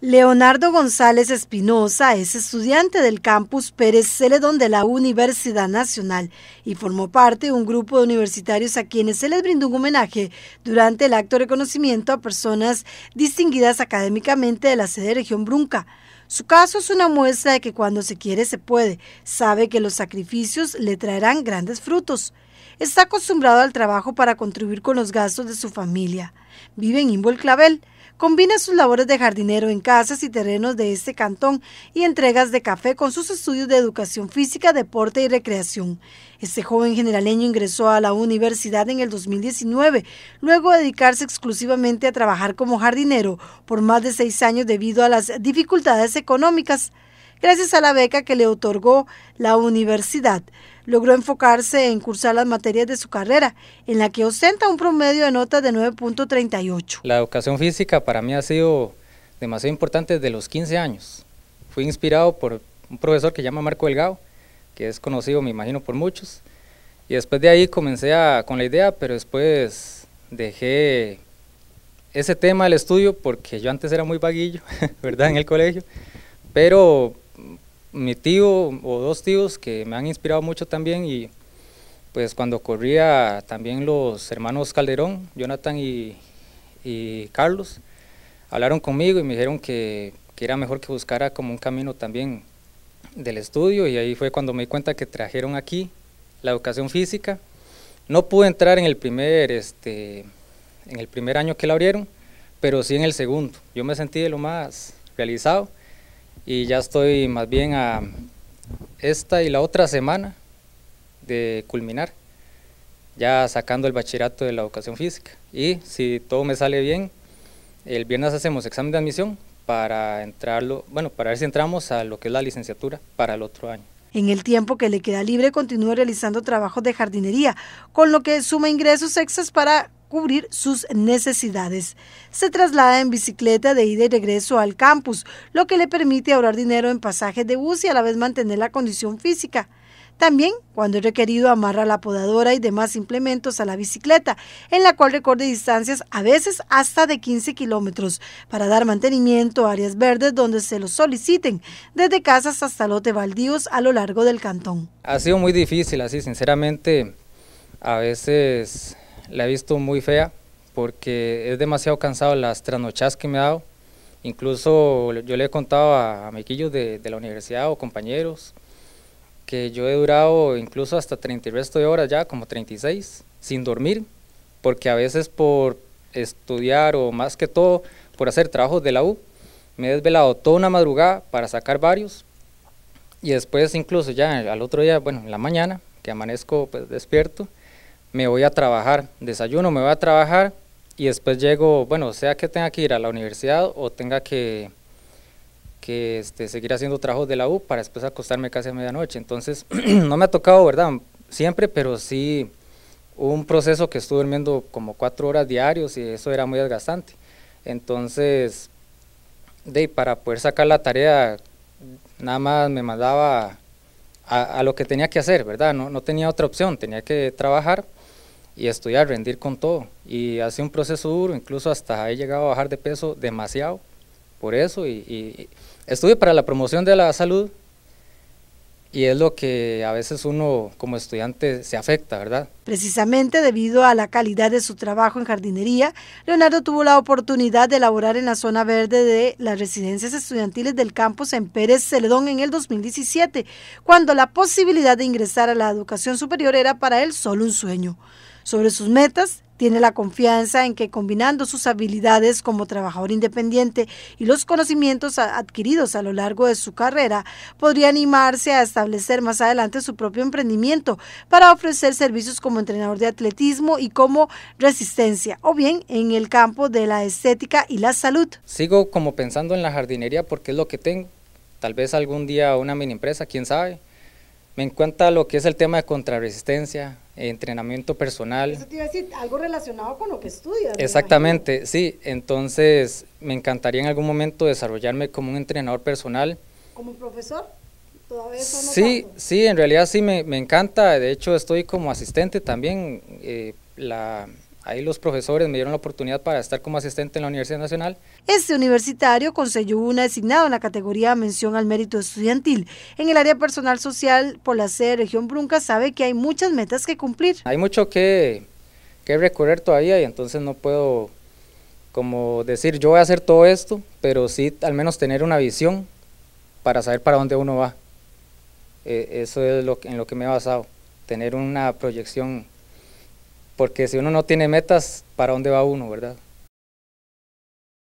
Leonardo González Espinosa es estudiante del campus Pérez Celedón de la Universidad Nacional y formó parte de un grupo de universitarios a quienes se les brindó un homenaje durante el acto de reconocimiento a personas distinguidas académicamente de la sede de región Brunca. Su caso es una muestra de que cuando se quiere se puede, sabe que los sacrificios le traerán grandes frutos. Está acostumbrado al trabajo para contribuir con los gastos de su familia. Vive en Inbol Clavel Combina sus labores de jardinero en casas y terrenos de este cantón y entregas de café con sus estudios de educación física, deporte y recreación. Este joven generaleño ingresó a la universidad en el 2019, luego de dedicarse exclusivamente a trabajar como jardinero por más de seis años debido a las dificultades económicas, gracias a la beca que le otorgó la universidad logró enfocarse en cursar las materias de su carrera, en la que ostenta un promedio de notas de 9.38. La educación física para mí ha sido demasiado importante desde los 15 años. Fui inspirado por un profesor que se llama Marco Delgado, que es conocido, me imagino, por muchos. Y después de ahí comencé con la idea, pero después dejé ese tema del estudio porque yo antes era muy vaguillo, ¿verdad? En el colegio, pero mi tío o dos tíos que me han inspirado mucho también y pues cuando corría también los hermanos Calderón, Jonathan y, Carlos, hablaron conmigo y me dijeron que, que, era mejor que buscara como un camino también del estudio y ahí fue cuando me di cuenta que trajeron aquí la educación física. No pude entrar en el primer, este, en el primer año que la abrieron, pero sí en el segundo. Yo me sentí de lo más realizado y ya estoy más bien a esta y la otra semana de culminar, ya sacando el bachillerato de la educación física. Y si todo me sale bien, el viernes hacemos examen de admisión para entrarlo, bueno, para ver si entramos a lo que es la licenciatura para el otro año. En el tiempo que le queda libre, continúa realizando trabajos de jardinería, con lo que suma ingresos extras para cubrir sus necesidades. Se traslada en bicicleta de ida y regreso al campus, lo que le permite ahorrar dinero en pasajes de bus y a la vez mantener la condición física. También, cuando es requerido, amarra la podadora y demás implementos a la bicicleta, en la cual recorre distancias a veces hasta de 15 kilómetros, para dar mantenimiento a áreas verdes donde se lo soliciten, desde casas hasta lote baldíos a lo largo del cantón. Ha sido muy difícil, así sinceramente, a veces la he visto muy fea porque es demasiado cansado las trasnochadas que me ha dado. Incluso yo le he contado a, amiguillos de, de, la universidad o compañeros que yo he durado incluso hasta 30 y resto de horas ya, como 36, sin dormir, porque a veces por estudiar o más que todo por hacer trabajos de la U, me he desvelado toda una madrugada para sacar varios y después incluso ya al otro día, bueno, en la mañana, que amanezco pues, despierto, me voy a trabajar, desayuno, me voy a trabajar y después llego, bueno, sea que tenga que ir a la universidad o tenga que, que este, seguir haciendo trabajos de la U para después acostarme casi a medianoche. Entonces, no me ha tocado, ¿verdad? Siempre, pero sí un proceso que estuve durmiendo como cuatro horas diarios y eso era muy desgastante. Entonces, de, para poder sacar la tarea, nada más me mandaba a, lo que tenía que hacer, ¿verdad? No, no tenía otra opción, tenía que trabajar y estudiar, rendir con todo. Y hace un proceso duro, incluso hasta he llegado a bajar de peso demasiado por eso. Y, y para la promoción de la salud y es lo que a veces uno como estudiante se afecta, ¿verdad? Precisamente debido a la calidad de su trabajo en jardinería, Leonardo tuvo la oportunidad de elaborar en la zona verde de las residencias estudiantiles del campus en Pérez Celedón en el 2017, cuando la posibilidad de ingresar a la educación superior era para él solo un sueño sobre sus metas, tiene la confianza en que combinando sus habilidades como trabajador independiente y los conocimientos adquiridos a lo largo de su carrera, podría animarse a establecer más adelante su propio emprendimiento para ofrecer servicios como entrenador de atletismo y como resistencia, o bien en el campo de la estética y la salud. Sigo como pensando en la jardinería porque es lo que tengo, tal vez algún día una mini empresa, quién sabe. Me encanta lo que es el tema de contrarresistencia, entrenamiento personal. Eso te iba a decir, algo relacionado con lo que estudias. Exactamente, sí. Entonces, me encantaría en algún momento desarrollarme como un entrenador personal. ¿Como profesor? ¿Todavía sí, sí, en realidad sí me, encanta. De hecho, estoy como asistente también. Eh, la Ahí los profesores me dieron la oportunidad para estar como asistente en la Universidad Nacional. Este universitario consiguió una designada en la categoría Mención al Mérito Estudiantil. En el área personal social por la sede Región Brunca sabe que hay muchas metas que cumplir. Hay mucho que, recorrer todavía y entonces no puedo como decir yo voy a hacer todo esto, pero sí al menos tener una visión para saber para dónde uno va. E, eso es lo, en lo que me he basado, tener una proyección porque si uno no tiene metas, ¿para dónde va uno, verdad?